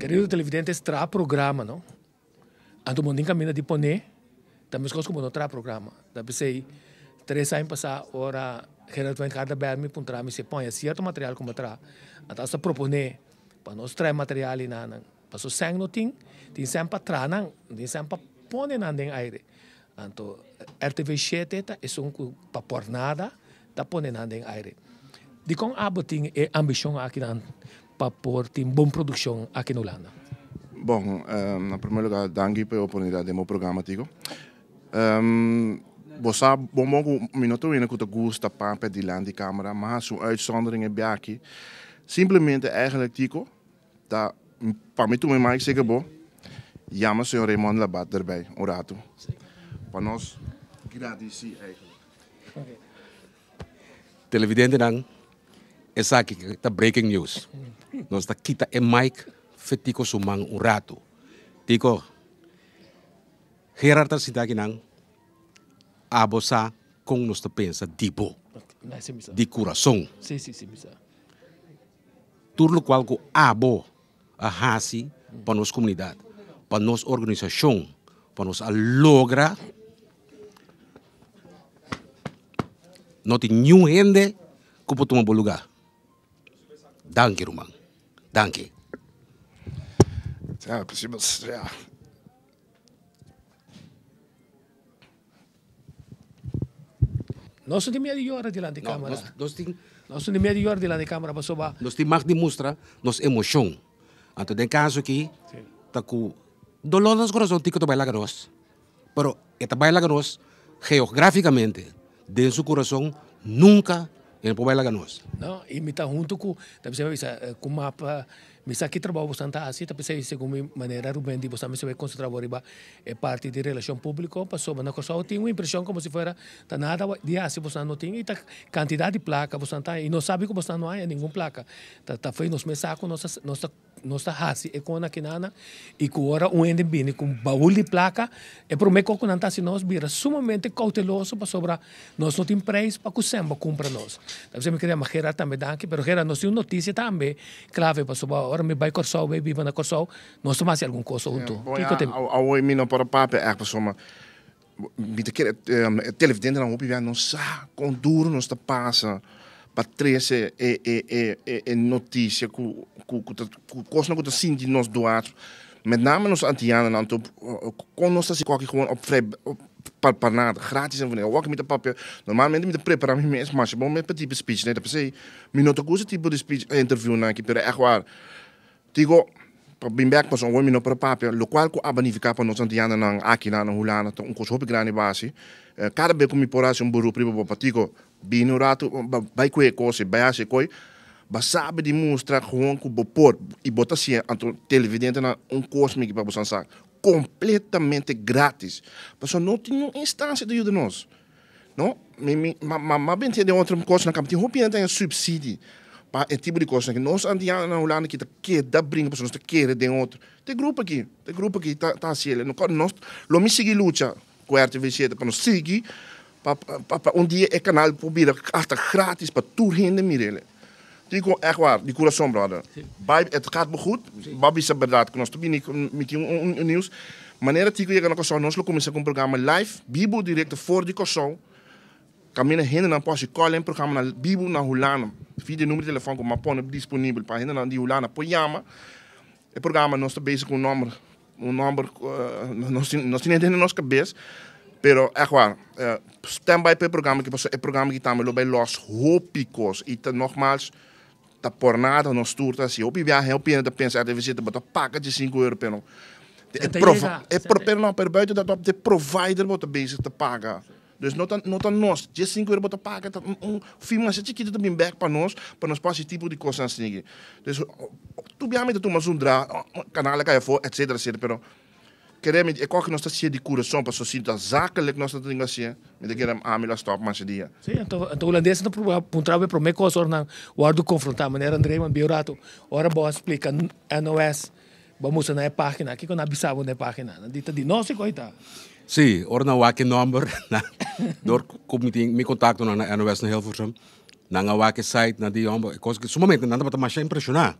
Queridos televidentes, tra programa, não? Ando mundo caminha de poner, também escolhe como não tra programa. Da pensei, três anos passar, ora, relativamente cada vez me pontra, me se põe certo material como tra. Então, se propone, para nós trazer material e nada. Para o sangue não tem, tem sempre tra, não, tem sempre põe nada em aire. Anto, RTV7 um esong ku papornada ta ponen em aire. De abo tem e ambição aqui na papor tem bom produção aqui na Holanda. Bom, um, em primeiro lugar, danke pela oportunidade do meu programa, Tigo. Um, você sabe, bom, bom, minuto in que gusta pampa de lá de câmera, mas são uitzonderingen bij aqui. Simplesmente, eigenlijk, Tigo, tá, para mim, tu me mais, sei que bom. o senhor Raymond Labat, daarbij, orato. Sim. panos gradisi eigenlijk. Okay. Televidente nang, esa ta breaking news. Nos ta kita e Mike fetiko sumang urato. Tiko, Gerard sitaki nang, abosa kung nos ta pensa di dibo. Di coração. Sim, sim, sim, misa. Turlo qual que abo a hasi para nossa comunidade, para nossa organização, para nos a lograr no hay ni gente que pueda tomar por lugar. Gracias, Román. Gracias. Ya, pues, ya. No de media hora de la de cámara. Pues, no, tenemos nos, de media hora de la de cámara, Nosotros tenemos Nos de más nos emoción. Antes de caso aquí, está con dolor en el corazón, tico de bailar Pero esta bailar geográficamente, de su corazón, nunca en el pueblo de la Ganosa. No, y me está junto con, también se eh, con mapa, me está aqui trabalho bastante assim, tá pensei segunda maneira Rubem de você vai concentrar agora é eh, parte de relação público, passou na coisa eu tinha uma impressão como se fosse tá nada de assim você não tinha e tá quantidade de placa você tá e não sabe que você não há nenhuma placa, está tá foi nos mensagem nossa nossa nossa raça é com a quinana e com hora um ende com baú de placa é para o meu coco não se nós vira sumamente cauteloso para sobra nós não tem preço para que o samba cumpra nós então você me queria mas era também daqui mas era nós tem notícia também clave para sobra agora me vai corsal vai viva na corsal nós tomamos assim algum coisa junto é, que que tem ao ao mim para papel é ah, para sobra bitte eh, eh, televidente ah, não ouve não sa com duro nos te passa para Patrícia é, é, é, é notícia com que coisa que assim de nós doados, met name nos Antianen, dan kon nós assim qualquer gewoon op vrij parpanaat, gratis en wanneer. Ook met de papel Normalmente met de prepara me mesmo, mas bom para tipo speech, né? para Pensei, minuto coisa tipo de speech interview na que pera é claro Digo, para bem back para um minuto para papel, lo qual que aba nificar para nós Antianen não aqui não Holanda, um curso hobby grande base. Cada vez que me porasse um burro primeiro para digo binurato, vai com coisa, baixa coi, mas sabe de mostrar com o bopor e botar assim, anto televidente na um cosmic para você saber, completamente grátis. Mas só não tem uma instância de ajuda nós. Não? Mas bem tem outra coisa na campanha, tem roupinha tem subsídio para é tipo de coisa que nós andiamos na Holanda que tá que dá brinca pessoas que querem de outro tem grupo aqui tem grupo aqui tá tá assim ele não nós lo me seguir luta quarto vez para nós seguir Papa, papa, um dia é canal probeer achter gratis per tour heen de Mirele. Die kon echt waar, die corazon brother. Bij, het gaat me goed. Babi se bedaat kon ons te binnen met die nieuws. Maneira tico chega na Kosovo, nós começamos com um programa live, Bibo direto fora de Kosovo. Caminha ainda não posso colar um programa na Bibo na Hulana. nummer telefoon de maar pone apoio disponível para naar na Hulana apoiama. O programa nós te bezig com um Nummer um número, nós nós temos dentro da Pero, echt waar, uh, eh, stem bij per programma. Het eh, programma gaat me bij los hopicos. En nogmaals, dat pornado nos turta assim. Eu pivia heel pena de pensar de visita, mas pakken de 5 euro pena. E provider, não, per buiten dat op de provider wordt bezig te pagar, Dus not not a nós, de 5 euro te pakken, dat um firma se chiquito também back para nós, para nós passar tipo de coisa assim. Dus tu bia me tu mas um dra, canal que é for, etc, etc, pero Kerem, ik ook nog steeds die koers soms zo ziet dat zakelijk nog steeds dingen zien. Met de kerem aan mij stop maar ze die. Sim, então o holandês não pode pontar bem para mim coisa orna guardo confrontar maneira André man biorato. Ora boa explica NOS. Eh, Vamos na página, que quando abisavo na página. Dita de nós e coita. Sim, orna wake number. Dor comitê me contacto na NOS na Hilversum. Eh, na wake site na de homem, coisa que sumamente nada para mais impressionar.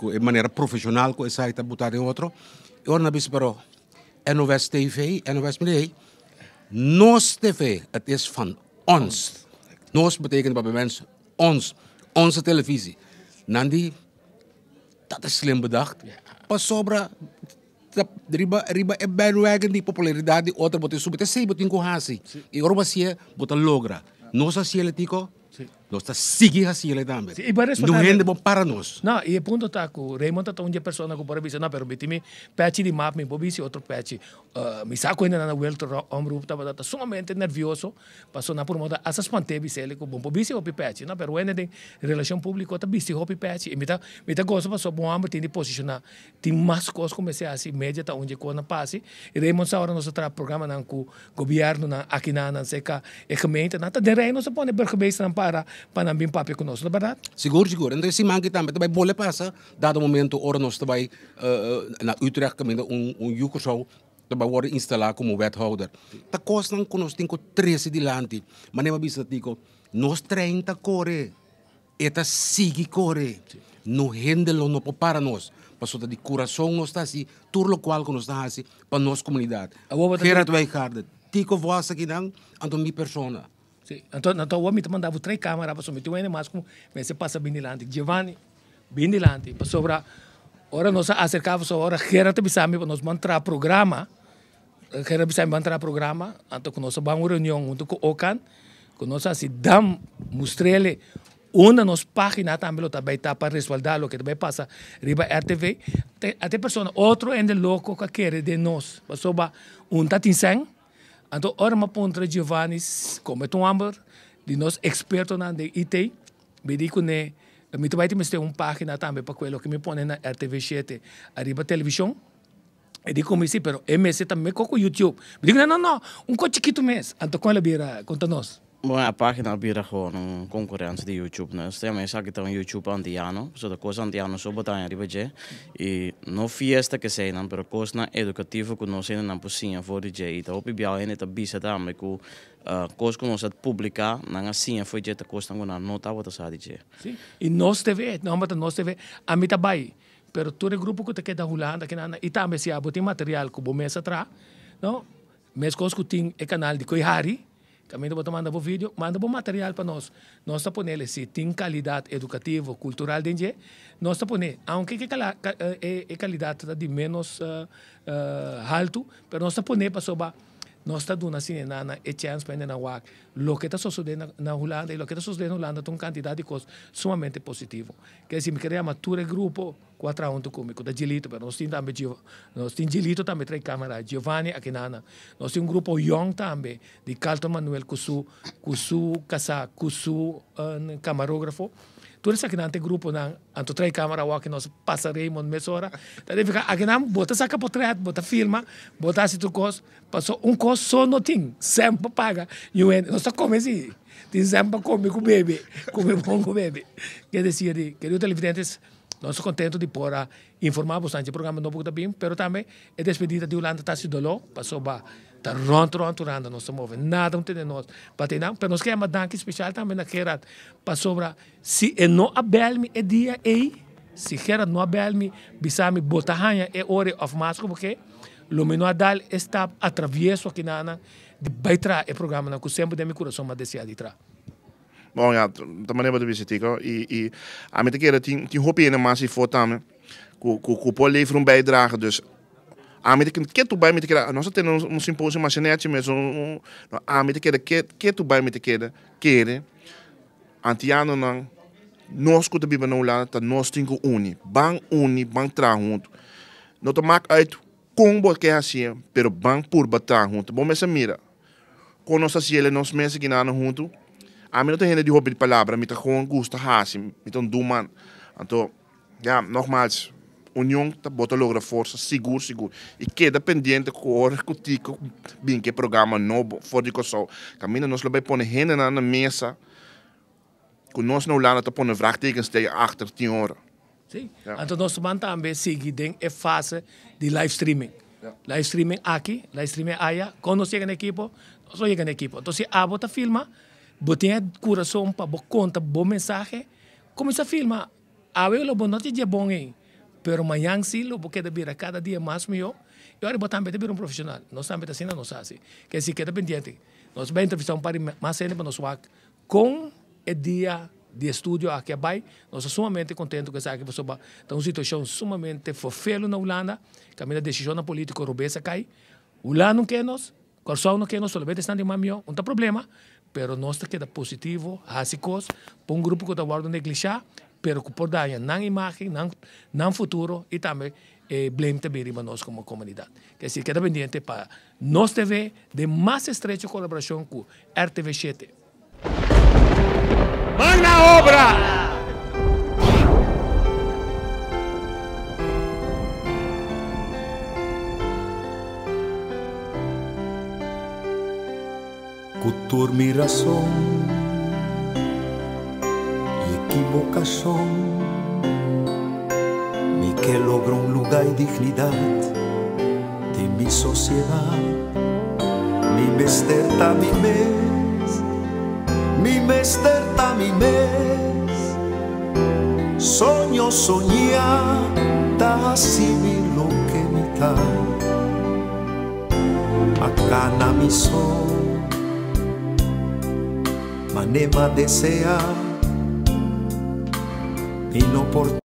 De maneira profissional com essa site a botar em outro. Eu não bispero. NOS TV, NOS Media. Noos TV, het is van ons. Noos betekent bij mensen ons, onze televisie. Nandi, dat is slim bedacht. Pas sobra, riba riba e bandwagon die popularidade outra botou subir até sei botou em currasi e agora você botou logra NOS cielo tico Nós seguir assim ele também. Sí, não é bom para nós. Não, e o ponto está que o Raymond está uma pessoa que pode dizer, não, mas eu me patch de mapa, me vou ver outro patch. Uh, ah, me saco ainda na vuelta, o ombro estava sumamente nervioso, passou na pormota, essa espantei, disse ele, bom, vou ver se eu patch. Não, mas eu ainda tenho relação pública, está visto o patch. E me está, me está coisa, passou bom, ombro, tem de posicionar. Tem mais coisas, comecei a assim, média, está onde coisa passe. E Raymond, agora nós temos programa com o governo, aqui na, na seca, e comenta, não, está de rei, nós põe o burguês para panambing papikunos na é verdade? Siguro, siguro. Ante então, si Mangi também também bola passa, dado momento ora nós também uh, na Utrecht também um um Yukoshow também ora instalar como wethouder. Ta tá costan conosco tinko 13 dilanti, mas nem abisa tico nós 30 core. Eta sigi core. Sí. No handle no para nós. Passou de coração nós está assim, tudo o qual que está assim para nossa comunidade. Gerard é Wijkaard, tico vossa aqui não, anto mi persona então o homem te mandava três câmeras para submeter o N mais como você é passa bem delante. Giovanni, bem delante. Para sobrar. Ora nós acercamos só ora queira te bisame para nós manter programa. Queira bisame manter programa. Então nós vamos reunião junto com o Ocan. Com nós assim dam mostrele uma nós página também também está para respaldar o que também passa riba RTV. Até pessoa outro ainda louco que quer de nós. Para sobrar um tatinsen. Tá então, orma pontra Giovanni, como é tão ambar de nós experto na IT, me digo né, me também temos ter um página também para aquilo que me põe na RTV7, arriba televisão, e digo me sim, pero MS também com o YouTube. Me digo, não, não, não, um cochiquito mesmo. Então, qual é a conta nós? Mijn pagina biedt gewoon een concurrentie die YouTube. Dus daarmee que ik um YouTube Andiano. Dus de koos Andiano zo betaal je budget. e não fiesta que zijn dan, maar koos na educativo que nós ainda não possíamos voor DJ. E hoop ik bij jou ainda bisa também que koos que nós publicar, não assim foi DJ te koos tango na nota wat sa DJ. Sim. E nós TV, não mas nós TV, a mim tá bem. Pero todo grupo que te queda Holanda, que não e também se abo material que bom mês atrás, não? Mês koos que tem é canal de Koihari também mandar mandando vídeo, manda bom material para nós. Nós estamos pondo, se tem qualidade educativa, cultural, dentro, nós estamos pondo, aunque que cala, é, qualidade eh, eh, eh, de menos uh, uh, alto, mas nós estamos pondo para sobar Nosta duna sine nana e chance pende na wak. Lo que está sucediendo en Holanda y lo que está sucediendo en Holanda son cantidad um de cosas sumamente positivas. Que si me crea mature grupo, quattro anni um comico, da Gilito, però non stiamo anche, non stiamo Gilito anche tra i camera, Giovanni Aquinana non stiamo un um gruppo young anche, di Carlton Manuel, Cusu, Cusu Casà, Cusu uh, eh, camarografo, Tudo isso aqui não tem grupo, não. Anto três câmeras, que nós passaremos uma hora. Então, fica, aqui não, bota saca para trás, bota firma, bota assim tudo coisa. Passou um coisa só não tem, sempre paga. E o nós só come assim. Tem sempre come com o bebê, come bom com o bebê. Quer dizer, queridos televidentes, nós estamos contentes de por informar bastante o programa Novo Tabim, mas também é despedida de Yolanda Tassi Dolor, passou para Tá rond, rond, rond, não se move nada um de nós. Batei não, para nós queremos é dar aqui especial também tá, naquela para sobre se é não abelme é dia ei, se quer não abelme, bisami botahanha é hora of masco porque é? adal está atraviesso aqui na na de baitra é programa na que sempre de meu coração mas desse de trás. Bom, ja, da maneira do visitico e e a medida que era tem tinha hopi na massa e fotame, que que pode levar um bijdrage dus ah, a medida que, que tu vai meter queda, nós temos um, um simpósio mais genete mesmo, um, um, a ah, medida queda, que, que tu vai meter queda, querer, antiano não, nós que também não lá, tá nós temos uni, ban uni, ban tra junto, não tu mac aí combo que é assim, pero ban por batar junto, bom essa mira, com nossa cielo nós mesmo que não junto, a mim não tem gente de hobby de palavra, me tá com gosto, assim, um do então, já, União bota botando a força, seguro, seguro. E queda pendente com o hora que tico, bem que é programa novo, fora de coçol. Caminho nós vai pôr renda na mesa, com nós não lá, tá pondo vraagtekens tegen achter tien hora. Sim. Yeah. É. Então, nós também seguimos a é fase de live streaming. Yeah. Live streaming aqui, live streaming aí, quando nós chegamos na equipe, nós chegamos na equipe. Então, se a bota filma, botinha coração para boa conta, boa mensagem, começa a filmar. A ver, o bom, não te dia bom, hein? Pero amanhã sim, porque vou cada dia mais melhor. E agora também ver um profissional. Nós também assim, nós assim. Que se queda pendiente. Nós vamos entrevistar um par mais gente para nós com o dia de estúdio aqui vai. Nós somos sumamente contentes com essa que você vai. Então, uma situação sumamente fofelo na Holanda. que a decisão na política rubesa cai. Holanda não quer nós. Corsão não quer nós. Solamente está de mamio. Não tem problema. Pero nós queda positivo, rásicos, para um grupo que está guardando negligir preocupada, no imagen, no futuro y también eh, blame también nosotros como comunidad. Que decir, queda pendiente para nos TV de más estrecha colaboración con RTV7. obra! Cultura razón mi son que logro un lugar y dignidad de mi sociedad. Mi mesterta, mi mes, mi mesterta, mi mes. Soño soñata, mi lo que me da. na mi sol, manema desear y no por...